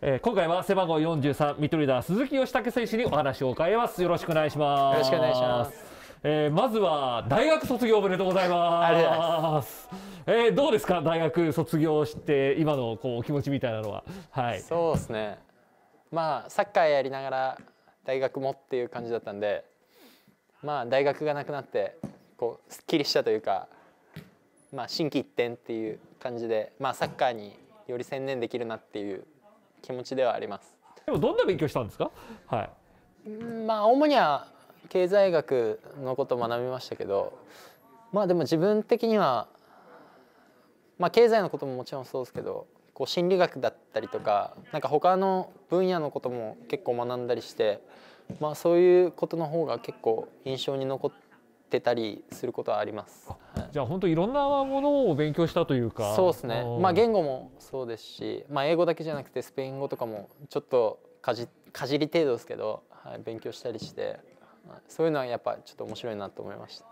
えー、今回は背番号43ミッドリダー鈴木義武選手にお話を伺いますよろしくお願いしますよろしくお願いしますえー、まずは大学卒業おめでとうございます。えー、どうですか大学卒業して今のこう気持ちみたいなのは。はい。そうですね。まあサッカーやりながら大学もっていう感じだったんで、まあ大学がなくなってこうすっきりしたというか、まあ心機一転っていう感じで、まあサッカーにより専念できるなっていう気持ちではあります。でもどんな勉強したんですか？はい。まあ主には経済学のことを学びましたけど、まあでも自分的にはまあ経済のことももちろんそうですけど、こう心理学だったりとか、なんか他の分野のことも結構学んだりして、まあそういうことの方が結構印象に残ってってたりすることはあります。じゃあ本当いろんなものを勉強したというか。そうですね。まあ言語もそうですし、まあ英語だけじゃなくてスペイン語とかもちょっとかじかじり程度ですけど、はい、勉強したりして、そういうのはやっぱちょっと面白いなと思いました。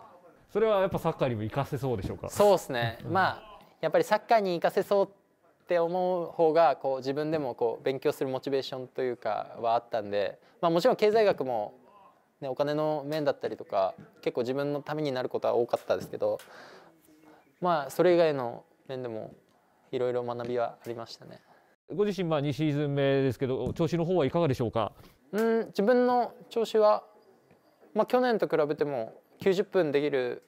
それはやっぱサッカーにも活かせそうでしょうか。そうですね。まあやっぱりサッカーに活かせそうって思う方がこう自分でもこう勉強するモチベーションというかはあったんで、まあもちろん経済学もね、お金の面だったりとか結構自分のためになることは多かったですけどまあそれ以外の面でもいろいろ学びはありましたね。ご自身まあ2シーズン目ですけど調子の方はいかがでしょうかうん自分の調子は、まあ、去年と比べても90分できる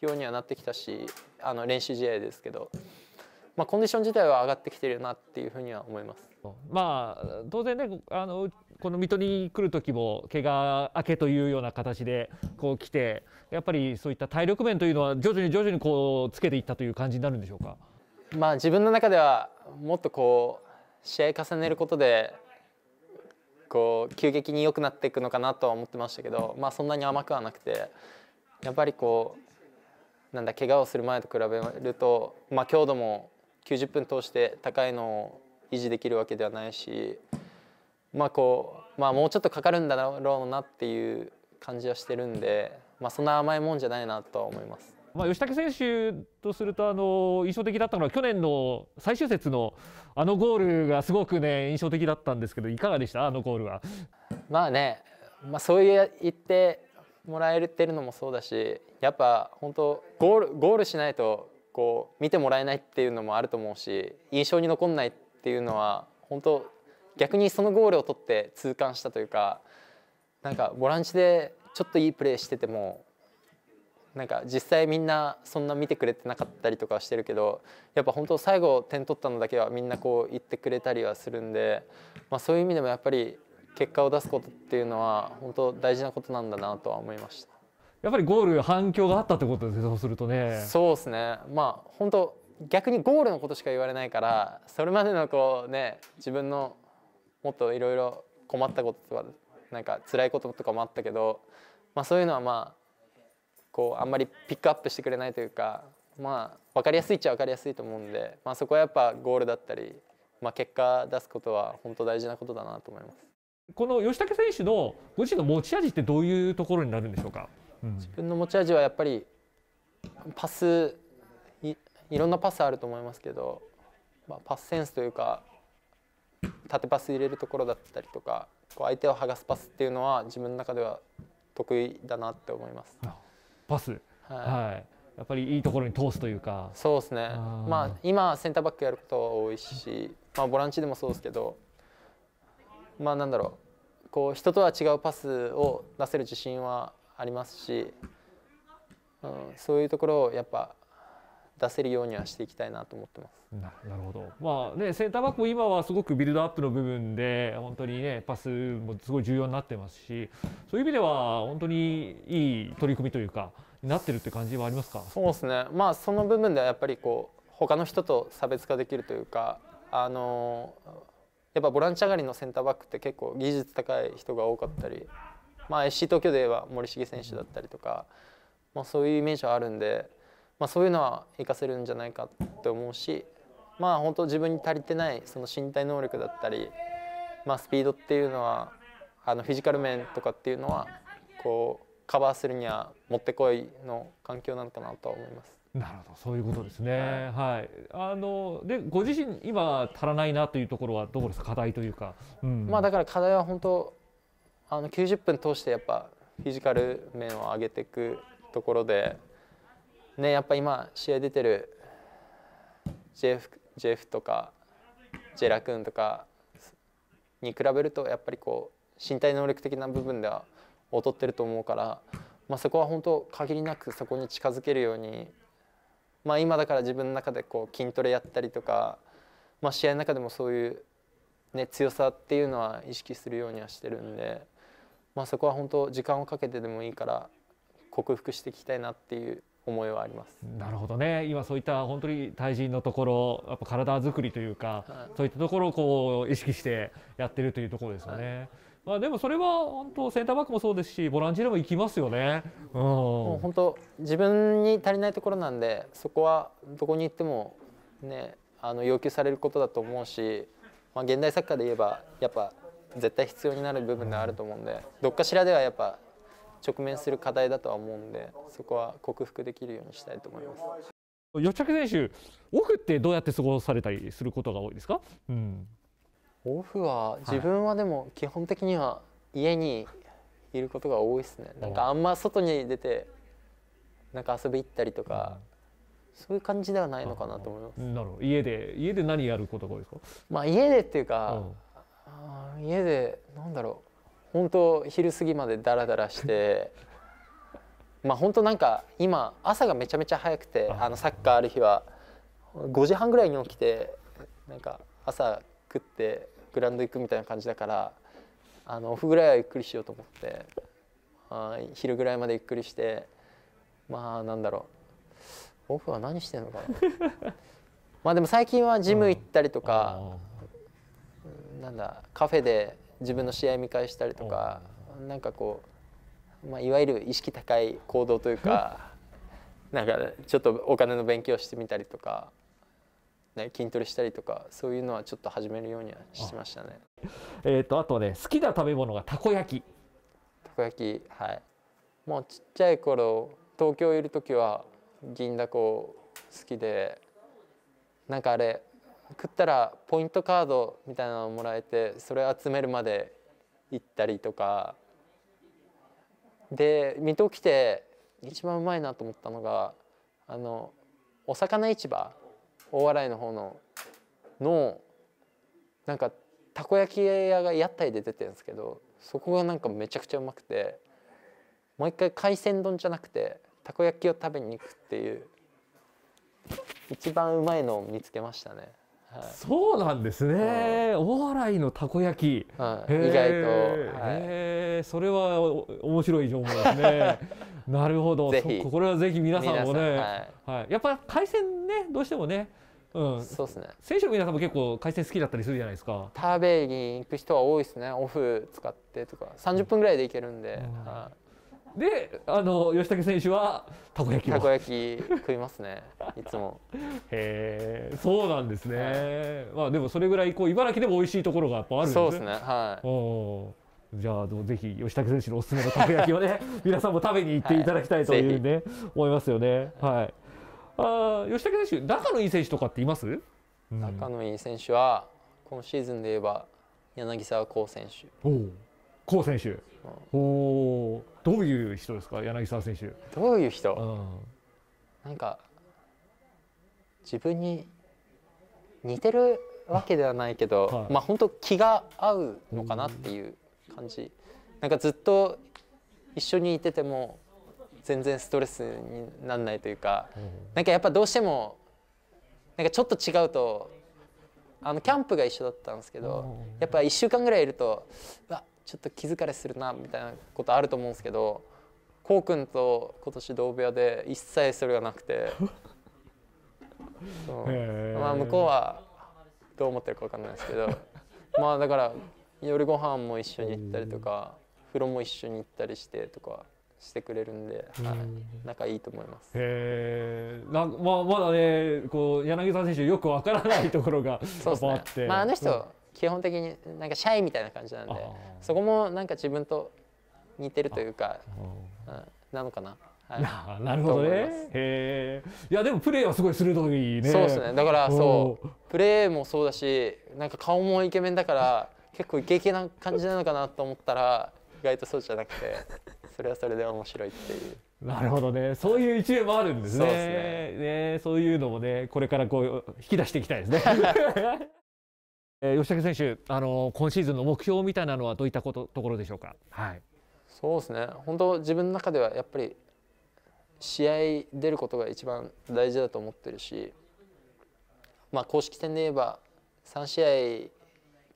ようにはなってきたしあの練習試合ですけど、まあ、コンディション自体は上がってきてるなっていうふうには思います。まあ当然ねあのこの水戸に来る時も怪我明けというような形でこう来てやっぱりそういった体力面というのは徐々に徐々にこうつけていったという感じになるんでしょうかまあ自分の中ではもっとこう試合重ねることでこう急激に良くなっていくのかなとは思ってましたけど、まあ、そんなに甘くはなくてやっぱりこうなんだ怪我をする前と比べると、まあ、強度も90分通して高いのを維持できるわけではないしまあこう、まあ、もうちょっとかかるんだろうなっていう感じはしてるんで、まあ、そんな甘いもんじゃないなとは思います。まあ、吉武選手とするとあの印象的だったのは去年の最終節のあのゴールがすごくね印象的だったんですけどいかがでしたあのゴールは。まあね、まあ、そういう言ってもらえてるのもそうだしやっぱ本当ゴールゴールしないとこう見てもらえないっていうのもあると思うし印象に残んないっていうのは本当逆にそのゴールを取って痛感したというかなんかボランチでちょっといいプレーしててもなんか実際みんなそんな見てくれてなかったりとかしてるけどやっぱ本当最後点取ったのだけはみんなこう言ってくれたりはするんで、まあ、そういう意味でもやっぱり結果を出すことっていうのは本当大事なことなんだなとは思いましたやっぱりゴール反響があったってことですねそうするとねそうですねまあ本当逆にゴールのことしか言われないからそれまでのこうね自分のもっといろいろ困ったこととかなんか辛いこととかもあったけど、まあ、そういうのはまあこうあんまりピックアップしてくれないというか、まあ、分かりやすいっちゃ分かりやすいと思うんで、まあ、そこはやっぱゴールだったり、まあ、結果出すことは本当大事なことだなと思います。この吉武選手のご自身の持ち味ってどういうところになるんでしょうか、うん、自分の持ち味はやっぱりパスいろんなパスあると思いますけど、まあ、パスセンスというか縦パス入れるところだったりとかこう相手を剥がすパスっていうのは自分の中では得意だなって思います。パス、はい、はい、やっぱりいいところに通すというか。そうですね。あまあ今センターバックやることは多いし、まあボランチでもそうですけど、まあなんだろう、こう人とは違うパスを出せる自信はありますし、うん、そういうところをやっぱ出せるようにはしていきたいなと思ってます。なるほど。まあねセンターバックも今はすごくビルドアップの部分で本当にねパスもすごい重要になってますし、そういう意味では本当にいい取り組みというかなってるって感じはありますか。そうですね。まあその部分ではやっぱりこう他の人と差別化できるというか、あのやっぱボランチ上がりのセンターバックって結構技術高い人が多かったり、まあ SC 東京で言えば森重選手だったりとか、まあそういうイメージはあるんで。まあ、そういうのは生かせるんじゃないかって思うしまあ本当自分に足りてないその身体能力だったり、まあ、スピードっていうのはあのフィジカル面とかっていうのはこうカバーするにはもってこいの環境なのかなとは思います。なるほど、そういうことですね。はい、あの、で、ご自身、今足らないなというところは、どこですか、課題というか。うん、まあ、だから、課題は本当、あの、90分通して、やっぱ、フィジカル面を上げていくところで。ね、やっぱ今試合出てるジェフジェフとかジェラ君とかに比べるとやっぱりこう身体能力的な部分では劣ってると思うから、まあ、そこは本当限りなくそこに近づけるように、まあ、今だから自分の中でこう筋トレやったりとか、まあ、試合の中でもそういう、ね、強さっていうのは意識するようにはしてるんで、まあ、そこは本当時間をかけてでもいいから克服していきたいなっていう思いはありますなるほどね今そういった本当に対人のところやっぱ体作りというか、はい、そういったところをこう意識してやってるというところですよね。はい、まあ、でもそれは本当センターバックもそうですしボランチでも行きますよね。うん、もう本当自分に足りないところなんでそこはどこに行っても、ね、あの要求されることだと思うし、まあ、現代サッカーで言えばやっぱ絶対必要になる部分ではあると思うんでどっかしらではやっぱ直面する課題だとは思うんでそこは克服できるようにしたいと思います。予着選手オフってどうやって過ごされたりすることが多いですか、うん、オフは自分はでも基本的には家にいることが多いですね、なんかあんま外に出てなんか遊び行ったりとか、うん、そういう感じではないのかなと思います、なるほど家で家で何やることが多いですかまあ家でっていうか、うん、家でなんだろう、本当昼過ぎまでダラダラして まあ本当なんか今朝がめちゃめちゃ早くてあのサッカーある日は5時半ぐらいに起きてなんか朝食ってグラウンド行くみたいな感じだからあのオフぐらいはゆっくりしようと思ってあ昼ぐらいまでゆっくりしてまあなんだろうオフは何してんのかな まあでも最近はジム行ったりとか、うん、なんだカフェで自分の試合見返したりとか、うなんかこう、まあ、いわゆる意識高い行動というか なんかちょっとお金の勉強してみたりとか。ね、筋トレしたりとかそういうのはちょっと始めるようにはしましたね。えーと、とあとね好きな食べ物がたこ焼き。たこ焼きはいもうちっちゃい頃東京いる時は銀だこ好きでなんかあれ食ったらポイントカードみたいなのをもらえてそれ集めるまで行ったりとかで水戸来て一番うまいなと思ったのがあのお魚市場大洗の方ののなんかたこ焼き屋が屋台で出てるんですけどそこがなんかめちゃくちゃうまくてもう一回海鮮丼じゃなくてたこ焼きを食べに行くっていう一番うまいのを見つけましたね。そうなんですね、お笑いのたこ焼き、意外と、それは面白い情報ですね なるほどこれはぜひ皆さんもねはい、やっぱ海鮮ねどうしてもねうん、そうですね選手の皆さんも結構海鮮好きだったりするじゃないですか食べに行く人は多いですねオフ使ってとか30分ぐらいで行けるんで、うん、はいであの吉武選手はたこ焼きたこ焼き食いますねいつもへえそうなんですね、はい、まあでもそれぐらいこう茨城でも美味しいところがやっぱあるんですねそうですねはいおじゃあどうぜひ吉武選手のおすすめのたこ焼きをね 皆さんも食べに行っていただきたいというね、はい、思いますよねはいあ吉武選手仲のいい選手とかっています仲のいい選手は今シーズンで言えば柳沢光選手おおコ選手、うん、おどういう人ですか柳沢選手どういう人、うん、なんか自分に似てるわけではないけど、はい、まあ本当気が合うのかなっていう感じ、うん、なんかずっと一緒にいてても全然ストレスにならないというか、うん、なんかやっぱどうしてもなんかちょっと違うとあのキャンプが一緒だったんですけど、うん、やっぱ1週間ぐらいいると「うわちょっと気疲れするなみたいなことあると思うんですけどこうくんと今年同部屋で一切それがなくて まあ向こうはどう思ってるか分かんないですけど まあだから夜ご飯も一緒に行ったりとか風呂も一緒に行ったりしてとかしてくれるんで、はい、仲いいと思います。ええ、なんまあまだねこう柳沢選手よくわからないところがそうですね。まああの人、基本的になんかシャイみたいな感じなんでそこもなんか自分と似てるというか、うん、なのかな。はい、なるほどね。へいやでもプレーはすごい鋭いね。そうですね。だからそうプレーもそうだし、なんか顔もイケメンだから結構イケイケな感じなのかなと思ったら意外とそうじゃなくて、それはそれで面白いっていう。なるほどね。そういう一面もあるんですね。そうですね。ねそういうのもねこれからこう引き出していきたいですね。えー、吉武選手、あの今シーズンの目標みたいなのはどういったことところでしょうか。はい。そうですね。本当自分の中ではやっぱり試合出ることが一番大事だと思ってるし、まあ公式戦で言えば3試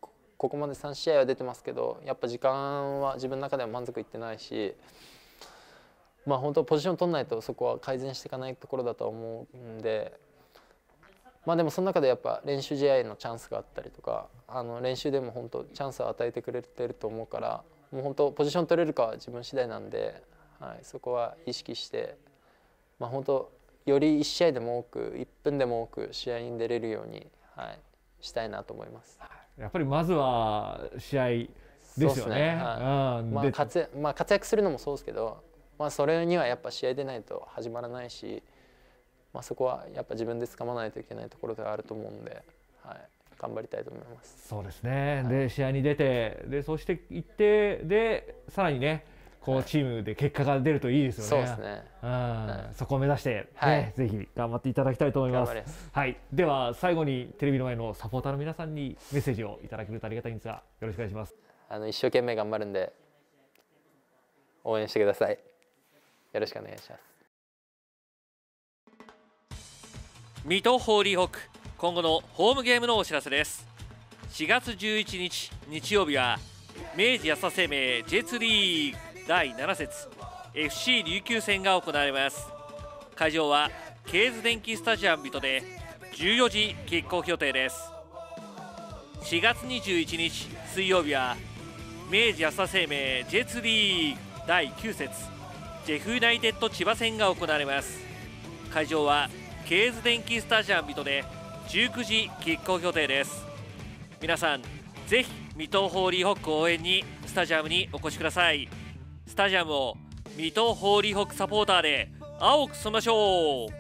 合ここまで3試合は出てますけど、やっぱ時間は自分の中では満足いってないし。まあ、本当ポジション取らないとそこは改善していかないところだと思うんでまあでもその中でやっぱ練習試合のチャンスがあったりとかあの練習でも本当チャンスを与えてくれてると思うからもう本当ポジション取れるかは自分次第なんで、はい、そこは意識して、まあ、本当より1試合でも多く1分でも多く試合に出れるように、はい、したいなと思います。やっぱりまずは試合ですよね。はい、活まあ、活躍するのもそうですけど、まあ、それにはやっぱ試合でないと始まらないし。まあ、そこはやっぱ自分で掴まないといけないところではあると思うんで、はい、頑張りたいと思います。そうですね、はい、で試合に出てでそして行ってでさらにねこのチームで結果が出るといいですよね。はい、そうですね。うん、はい、そこを目指してね、い、ぜひ頑張っていただきたいと思います。ますはい、では最後にテレビの前のサポーターの皆さんにメッセージをいただけるとありがたいんですが、よろしくお願いします。あの一生懸命頑張るんで応援してください。よろしくお願いします。水戸ホーリーホーク今後のホームゲームのお知らせです4月11日日曜日は明治安田生命 J2 リーグ第7節 FC 琉球戦が行われます会場はケーズ電機スタジアム水戸で14時キックオフ予定です4月21日水曜日は明治安田生命 J2 リーグ第9節ジェフユナイテッド千葉戦が行われます会場はケーズ電機スタジアム水戸で19時キックオフ予定です皆さんぜひ水戸ホーリーホック応援にスタジアムにお越しくださいスタジアムを水戸ホーリーホックサポーターで青く染ましょう